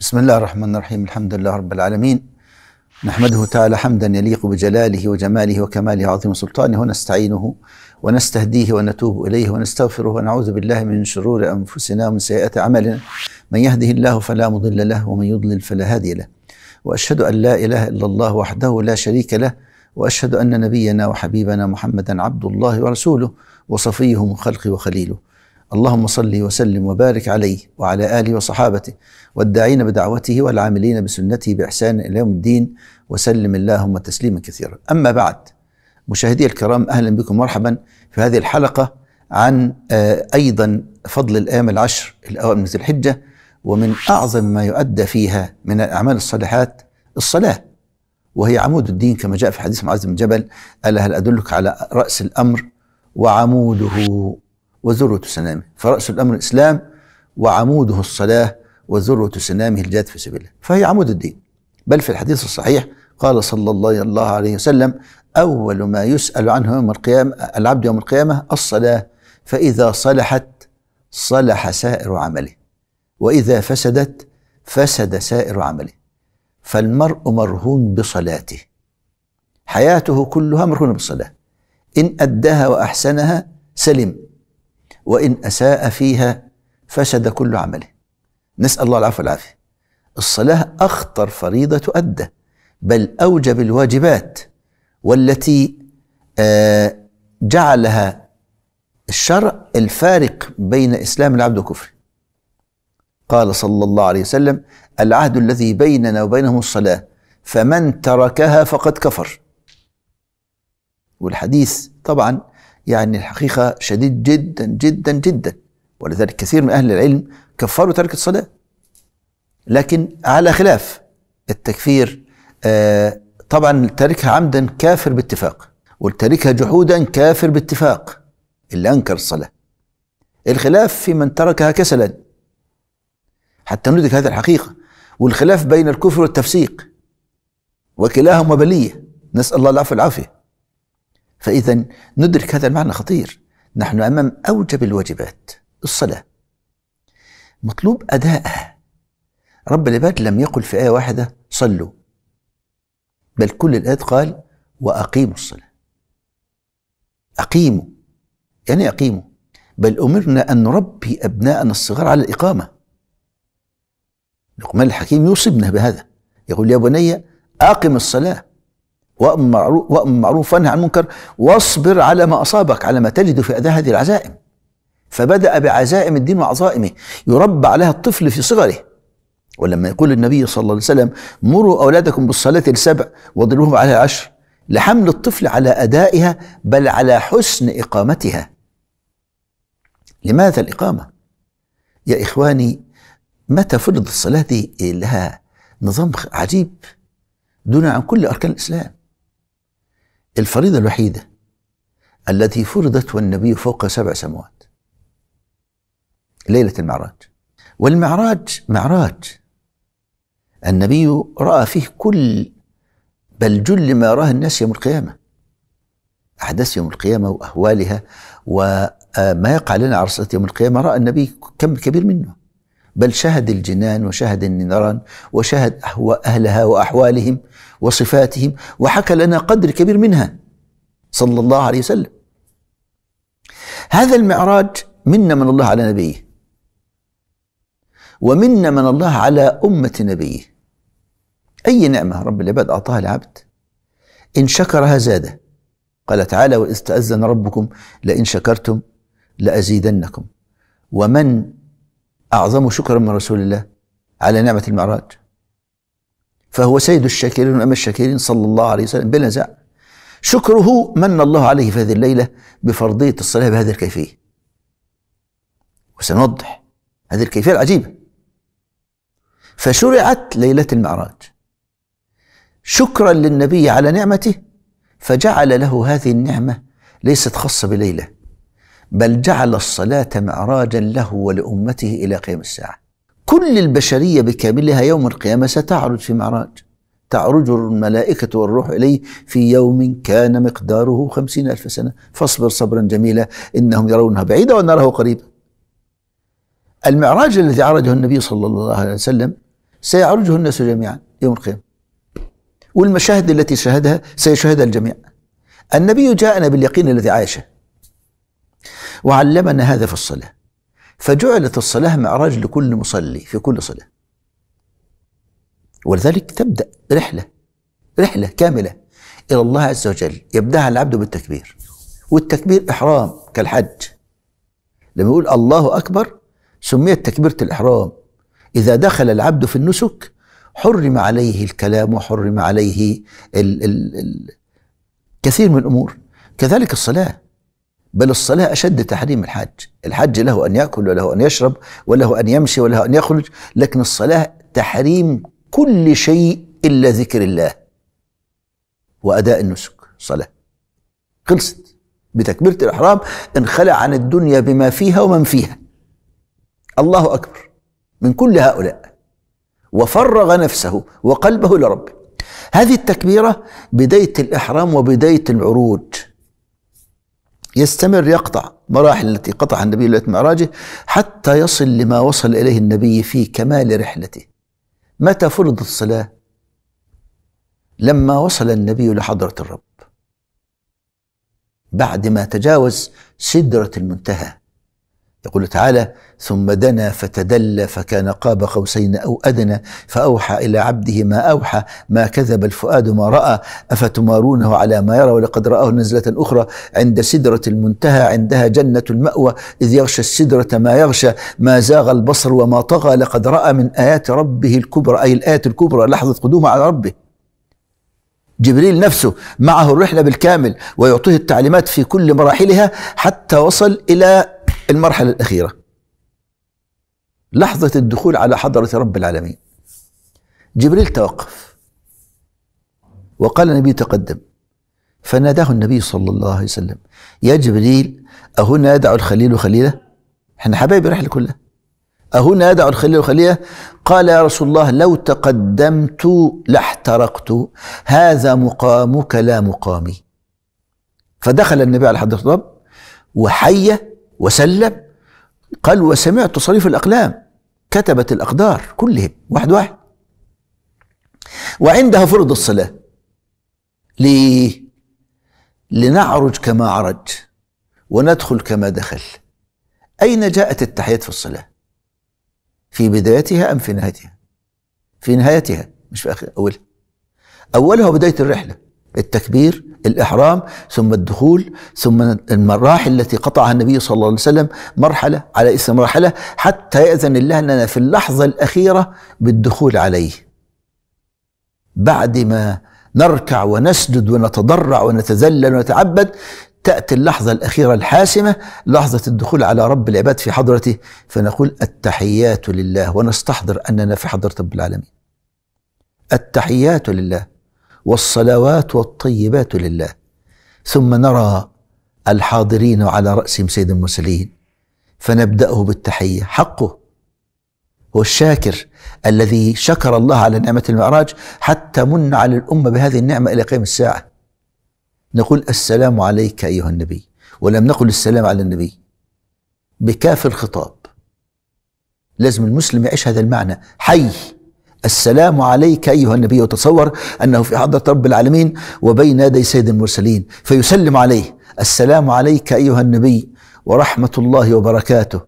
بسم الله الرحمن الرحيم الحمد لله رب العالمين نحمده تعالى حمدا يليق بجلاله وجماله وكماله عظيم سلطانه ونستعينه ونستهديه ونتوب اليه ونستغفره ونعوذ بالله من شرور انفسنا ومن سيئات اعمالنا من يهده الله فلا مضل له ومن يضلل فلا هادي له واشهد ان لا اله الا الله وحده لا شريك له واشهد ان نبينا وحبيبنا محمدا عبد الله ورسوله وصفيه من خلقه وخليله اللهم صل وسلم وبارك عليه وعلى اله وصحابته والداعين بدعوته والعاملين بسنته باحسان الى يوم الدين وسلم اللهم تسليما كثيرا. اما بعد مشاهدي الكرام اهلا بكم مرحبا في هذه الحلقه عن آه، ايضا فضل الايام العشر الاوائل من الحجه ومن اعظم ما يؤدى فيها من الاعمال الصالحات الصلاه وهي عمود الدين كما جاء في حديث معاذ بن جبل الا هل ادلك على راس الامر وعموده وذروة سنامه فرأس الأمر الإسلام وعموده الصلاة وذروة سنامه الجاد في سبيل الله فهي عمود الدين بل في الحديث الصحيح قال صلى الله عليه وسلم أول ما يسأل عنه يوم القيامة العبد يوم القيامة الصلاة فإذا صلحت صلح سائر عمله وإذا فسدت فسد سائر عمله فالمرء مرهون بصلاته حياته كلها مرهونة بالصلاة إن أداها وأحسنها سلم وإن أساء فيها فسد كل عمله نسأل الله العفو والعافية الصلاة أخطر فريضة تؤدى بل أوجب الواجبات والتي آه، جعلها الشرع الفارق بين إسلام العبد وكفره قال صلى الله عليه وسلم العهد الذي بيننا وبينهم الصلاة فمن تركها فقد كفر والحديث طبعا يعني الحقيقة شديد جدا جدا جدا ولذلك كثير من أهل العلم كفروا ترك الصلاة لكن على خلاف التكفير آه طبعا تركها عمدا كافر باتفاق والتركها جحودا كافر باتفاق اللي أنكر الصلاة الخلاف في من تركها كسلا حتى ندرك هذه الحقيقة والخلاف بين الكفر والتفسيق وكلاهما بلية نسأل الله العفو العافية فإذا ندرك هذا المعنى خطير نحن أمام أوجب الواجبات الصلاة مطلوب أدائها رب العباد لم يقل في آية واحدة صلوا بل كل الآيات قال وأقيموا الصلاة أقيموا يعني أقيموا بل أمرنا أن نربي أبناءنا الصغار على الإقامة لقمان الحكيم يوصي بهذا يقول يا بني أقم الصلاة وأم معروف وانهى عن المنكر واصبر على ما أصابك على ما تجد في أداء هذه العزائم فبدأ بعزائم الدين وعظائمه يربى عليها الطفل في صغره ولما يقول النبي صلى الله عليه وسلم مروا أولادكم بالصلاة السبع واضربوهم على العشر لحمل الطفل على أدائها بل على حسن إقامتها لماذا الإقامة؟ يا إخواني متى فرضت الصلاة دي لها نظام عجيب دون عن كل أركان الإسلام الفريضة الوحيدة التي فرضت والنبي فوق سبع سماوات ليلة المعراج والمعراج معراج النبي رأى فيه كل بل جل ما يراه الناس يوم القيامة أحداث يوم القيامة وأهوالها وما يقع لنا على يوم القيامة رأى النبي كم كبير منه بل شهد الجنان وشهد النيران وشهد أهلها وأحوالهم وصفاتهم وحكى لنا قدر كبير منها صلى الله عليه وسلم هذا المعراج منا من الله على نبيه ومنا من الله على أمة نبيه أي نعمة رب العباد أعطاها العبد إن شكرها زاده قال تعالى وإذ تأذن ربكم لئن شكرتم لأزيدنكم ومن أعظم شكرا من رسول الله على نعمة المعراج فهو سيد الشاكرين وأما الشاكرين صلى الله عليه وسلم بنزع شكره من الله عليه في هذه الليلة بفرضية الصلاة بهذه الكيفية وسنوضح هذه الكيفية العجيبة فشرعت ليلة المعراج شكرا للنبي على نعمته فجعل له هذه النعمة ليست خاصة بليلة بل جعل الصلاة معراجا له ولأمته إلى قيام الساعة كل البشرية بكاملها يوم القيامة ستعرج في معراج تعرج الملائكة والروح إليه في يوم كان مقداره خمسين ألف سنة فاصبر صبرا جميلا إنهم يرونها بعيدة ونراه قريبا المعراج الذي عرجه النبي صلى الله عليه وسلم سيعرجه الناس جميعا يوم القيامة والمشاهد التي شهدها سيشاهدها الجميع النبي جاءنا باليقين الذي عاشه وعلمنا هذا في الصلاة فجعلت الصلاة معراج لكل مصلي في كل صلاة ولذلك تبدأ رحلة رحلة كاملة إلى الله عز وجل يبدأها العبد بالتكبير والتكبير إحرام كالحج لما يقول الله أكبر سميت تكبيرة الإحرام إذا دخل العبد في النسك حرم عليه الكلام وحرم عليه ال ال ال كثير من الأمور كذلك الصلاة بل الصلاة أشد تحريم الحج الحج له أن يأكل وله أن يشرب وله أن يمشي وله أن يخرج لكن الصلاة تحريم كل شيء إلا ذكر الله وأداء النسك صلاة خلصت بتكبيرة الإحرام انخلع عن الدنيا بما فيها ومن فيها الله أكبر من كل هؤلاء وفرغ نفسه وقلبه لربه هذه التكبيرة بداية الإحرام وبداية العروج يستمر يقطع مراحل التي قطعها النبي ليله معراجه حتى يصل لما وصل اليه النبي في كمال رحلته. متى فرضت الصلاه؟ لما وصل النبي لحضره الرب. بعد ما تجاوز سدره المنتهى يقول تعالى ثم دنا فتدلى فكان قاب قوسين او ادنى فاوحى الى عبده ما اوحى ما كذب الفؤاد ما راى افتمارونه على ما يرى ولقد راه نزله اخرى عند سدره المنتهى عندها جنه الماوى اذ يغشى السدره ما يغشى ما زاغ البصر وما طغى لقد راى من ايات ربه الكبرى اي الايه الكبرى لحظه قدومه على ربه جبريل نفسه معه الرحله بالكامل ويعطيه التعليمات في كل مراحلها حتى وصل الى المرحلة الأخيرة لحظة الدخول على حضرة رب العالمين جبريل توقف وقال النبي تقدم فناداه النبي صلى الله عليه وسلم يا جبريل أهنا يدع الخليل خليله احنا حبايب الرحلة كلها أهنا يدع الخليل خليله قال يا رسول الله لو تقدمت لاحترقت هذا مقامك لا مقامي فدخل النبي على حضرة الرب وحية وسلم قال وسمعت صريف الأقلام كتبت الأقدار كلهم واحد واحد وعندها فرض الصلاة ليه لنعرج كما عرج وندخل كما دخل أين جاءت التحيات في الصلاة في بدايتها أم في نهايتها في نهايتها مش في آخر أولها أولها بداية الرحلة التكبير الإحرام ثم الدخول ثم المراحل التي قطعها النبي صلى الله عليه وسلم مرحلة على اسم مرحلة حتى يأذن الله لنا في اللحظة الأخيرة بالدخول عليه بعد ما نركع ونسجد ونتضرع ونتذلل ونتعبد تأتي اللحظة الأخيرة الحاسمة لحظة الدخول على رب العباد في حضرته فنقول التحيات لله ونستحضر أننا في حضرة رب العالمين التحيات لله والصلوات والطيبات لله ثم نرى الحاضرين على رأسهم سيد المرسلين فنبدأه بالتحية حقه هو الشاكر الذي شكر الله على نعمة المعراج حتى من على الأمة بهذه النعمة إلى قيام الساعة نقول السلام عليك أيها النبي ولم نقل السلام على النبي بكاف الخطاب لازم المسلم يعيش هذا المعنى حي السلام عليك أيها النبي وتصور أنه في حضرة رب العالمين وبين يدي سيد المرسلين فيسلم عليه السلام عليك أيها النبي ورحمة الله وبركاته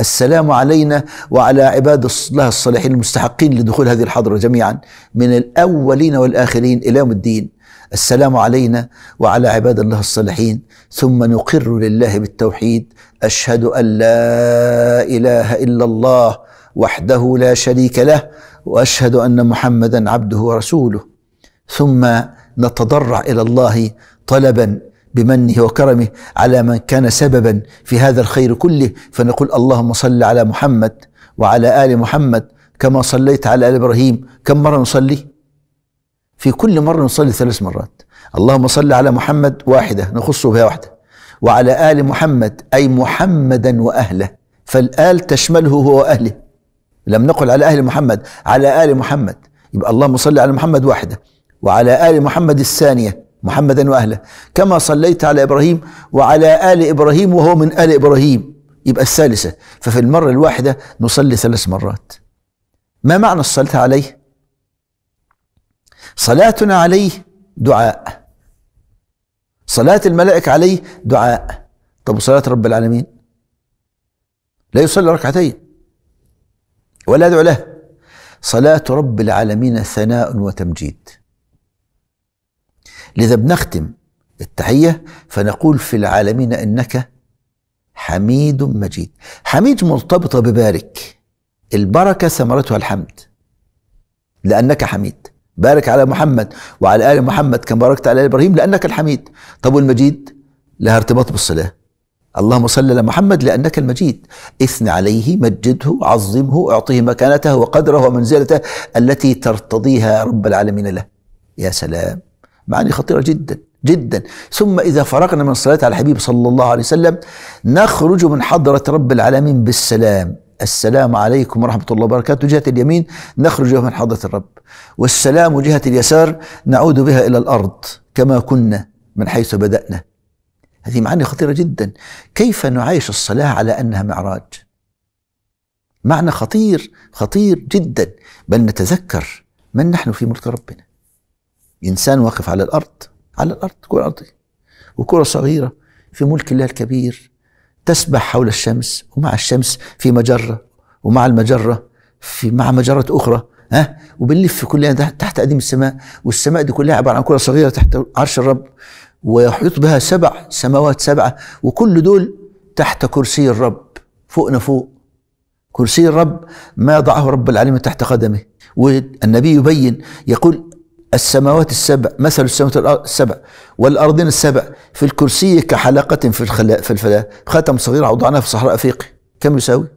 السلام علينا وعلى عباد الله الصالحين المستحقين لدخول هذه الحضرة جميعا من الأولين والآخرين إلى يوم الدين السلام علينا وعلى عباد الله الصالحين ثم نقر لله بالتوحيد أشهد أن لا إله إلا الله وحده لا شريك له واشهد ان محمدا عبده ورسوله ثم نتضرع الى الله طلبا بمنه وكرمه على من كان سببا في هذا الخير كله فنقول اللهم صل على محمد وعلى ال محمد كما صليت على ال ابراهيم كم مره نصلي؟ في كل مره نصلي ثلاث مرات اللهم صل على محمد واحده نخصه بها واحده وعلى ال محمد اي محمدا واهله فالال تشمله هو واهله لم نقل على أهل محمد على آل محمد يبقى اللهم صل على محمد واحدة وعلى آل محمد الثانية محمدا وأهله كما صليت على إبراهيم وعلى آل إبراهيم وهو من آل إبراهيم يبقى الثالثة ففي المرة الواحدة نصلي ثلاث مرات ما معنى الصلاة عليه صلاتنا عليه دعاء صلاة الملائكة عليه دعاء طب وصلاة رب العالمين لا يصلي ركعتين ولا أدعو له صلاة رب العالمين ثناء وتمجيد لذا بنختم التحية فنقول في العالمين إنك حميد مجيد حميد مرتبطة ببارك البركة ثمرتها الحمد لأنك حميد بارك على محمد وعلى آل محمد كما باركت على إبراهيم لأنك الحميد طب والمجيد لها ارتباط بالصلاة اللهم صل على محمد لأنك المجيد إثن عليه مجده عظمه أعطيه مكانته وقدره ومنزلته التي ترتضيها رب العالمين له يا سلام معاني خطيرة جدا جدا ثم إذا فرغنا من الصلاة على الحبيب صلى الله عليه وسلم نخرج من حضرة رب العالمين بالسلام السلام عليكم ورحمة الله وبركاته جهة اليمين نخرج من حضرة الرب والسلام جهة اليسار نعود بها إلى الأرض كما كنا من حيث بدأنا هذه معاني خطيرة جدا كيف نعايش الصلاة على أنها معراج معنى خطير خطير جدا بل نتذكر من نحن في ملك ربنا إنسان واقف على الأرض على الأرض كرة أرضية وكرة صغيرة في ملك الله الكبير تسبح حول الشمس ومع الشمس في مجرة ومع المجرة في مع مجرة أخرى ها وبنلف كلنا تحت أديم السماء والسماء دي كلها عبارة عن كرة صغيرة تحت عرش الرب ويحيط بها سبع سماوات سبعة وكل دول تحت كرسي الرب فوقنا فوق كرسي الرب ما يضعه رب العالمين تحت قدمه والنبي يبين يقول السماوات السبع مثل السماوات السبع والأرضين السبع في الكرسي كحلقة في الخلاء في الفلاة خاتم صغير وضعناه في صحراء أفريقيا كم يساوي؟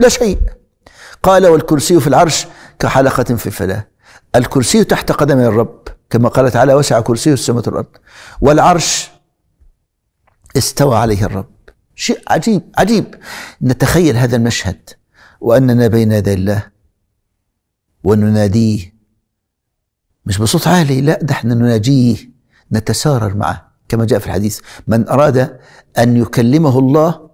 لا شيء قال والكرسي في العرش كحلقة في الفلاة الكرسي تحت قدمي الرب كما قال تعالى وسع كرسيه السماء والأرض والعرش استوى عليه الرب شيء عجيب عجيب نتخيل هذا المشهد وأننا بين يدي الله ونناديه مش بصوت عالي لا ده احنا نناجيه نتسارر معه كما جاء في الحديث من أراد أن يكلمه الله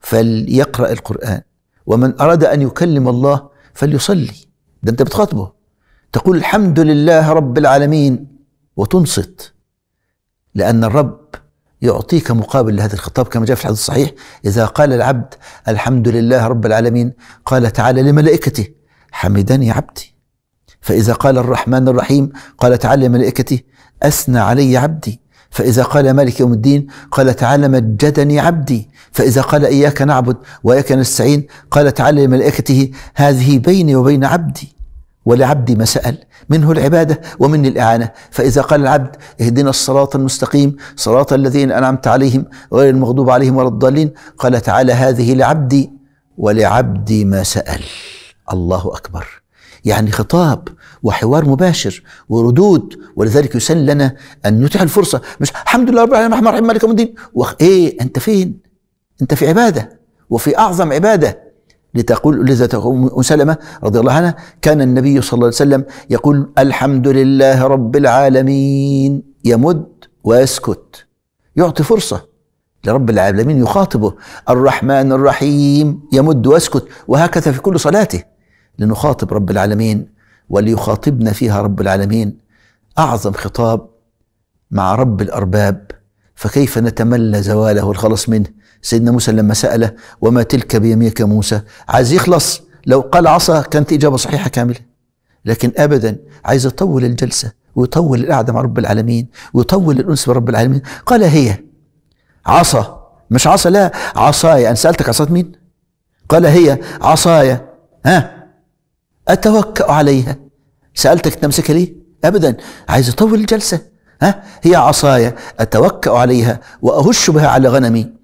فليقرأ القرآن ومن أراد أن يكلم الله فليصلي ده أنت بتخاطبه تقول الحمد لله رب العالمين وتنصت لأن الرب يعطيك مقابل لهذا الخطاب كما جاء في الحديث الصحيح إذا قال العبد الحمد لله رب العالمين قال تعالى لملائكته حمدني عبدي فإذا قال الرحمن الرحيم قال تعالى لملائكته أثنى علي عبدي فإذا قال مالك يوم الدين قال تعالى مجدني عبدي فإذا قال إياك نعبد وإياك نستعين قال تعالى لملائكته هذه بيني وبين عبدي ولعبدي ما سأل منه العبادة ومن الإعانة فإذا قال العبد اهدنا الصراط المستقيم صراط الذين أنعمت عليهم غير المغضوب عليهم ولا الضالين قال تعالى هذه لعبدي ولعبدي ما سأل الله أكبر يعني خطاب وحوار مباشر وردود ولذلك يسن لنا أن نتيح الفرصة مش الحمد لله رب العالمين الرحمن الرحيم مالك يوم الدين إيه أنت فين أنت في عبادة وفي أعظم عبادة لتقول لذا أم سلمة رضي الله عنها كان النبي صلى الله عليه وسلم يقول الحمد لله رب العالمين يمد ويسكت يعطي فرصة لرب العالمين يخاطبه الرحمن الرحيم يمد ويسكت وهكذا في كل صلاته لنخاطب رب العالمين وليخاطبنا فيها رب العالمين أعظم خطاب مع رب الأرباب فكيف نتمنى زواله والخلاص منه سيدنا موسى لما سأله وما تلك بيمينك موسى عايز يخلص لو قال عصا كانت إجابة صحيحة كاملة لكن أبدا عايز يطول الجلسة ويطول القعدة مع رب العالمين ويطول الأنس برب العالمين قال هي عصا مش عصا لا عصايا أنا سألتك عصا مين قال هي عصايا ها أتوكأ عليها سألتك تمسكها ليه أبدا عايز يطول الجلسة ها هي عصايا أتوكأ عليها وأهش بها على غنمي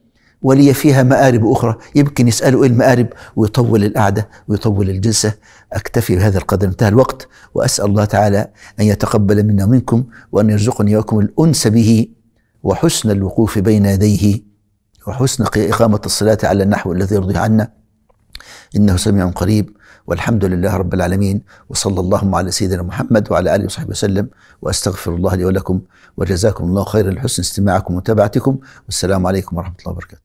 ولي فيها مآرب أخرى يمكن يسألوا إيه المآرب ويطول القعدة ويطول الجلسة أكتفي بهذا القدر انتهى الوقت وأسأل الله تعالى أن يتقبل منا ومنكم وأن يرزقني وإياكم الأنس به وحسن الوقوف بين يديه وحسن إقامة الصلاة على النحو الذي يرضيه عنا إنه سميع قريب والحمد لله رب العالمين وصلى اللهم على سيدنا محمد وعلى اله وصحبه وسلم واستغفر الله لي ولكم وجزاكم الله خيرا لحسن استماعكم ومتابعتكم والسلام عليكم ورحمه الله وبركاته